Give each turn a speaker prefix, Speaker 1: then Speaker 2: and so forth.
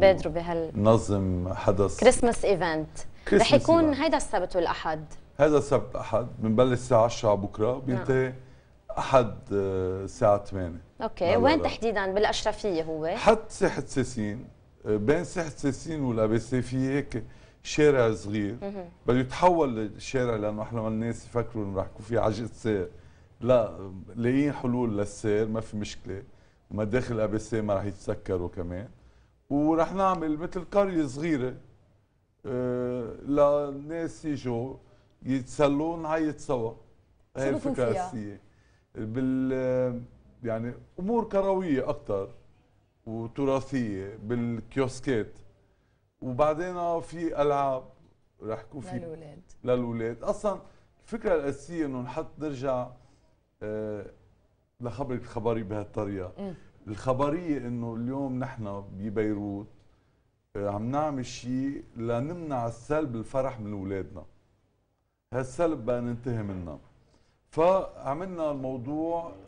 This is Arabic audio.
Speaker 1: بادروا بهال
Speaker 2: نظم حدث
Speaker 1: كريسماس ايفنت رح يكون هيدا السبت والاحد
Speaker 2: هذا السبت احد بنبلش الساعه 10 بكره نعم. بينتهي احد آه، الساعه 8
Speaker 1: اوكي نعم. وين تحديدا بالاشرفيه هو حد
Speaker 2: ساحه ساسين آه، بين ساحه ساسين والابيسي في هيك شارع صغير بده يتحول الشارع لانه احنا الناس يفكروا انه رح يكون في عجقه سير لا لاقيين حلول للسير ما في مشكله ما داخل الابيسي ما رح يتسكروا كمان ورح نعمل مثل قريه صغيره للناس آه، يجوا يتسلوا نعيط سوا هي الفكره الاساسيه بال يعني امور كرويه اكثر وتراثيه بالكيوسكات وبعدين في العاب رح يكون في للاولاد للاولاد اصلا الفكره الاساسيه انه نحط نرجع أه لخبرك خبري بهالطريقه الخبريه انه اليوم نحن ببيروت آه، عم نعمل شيء لنمنع السلب الفرح من اولادنا هالسلب بقى ننتهي منه فعملنا الموضوع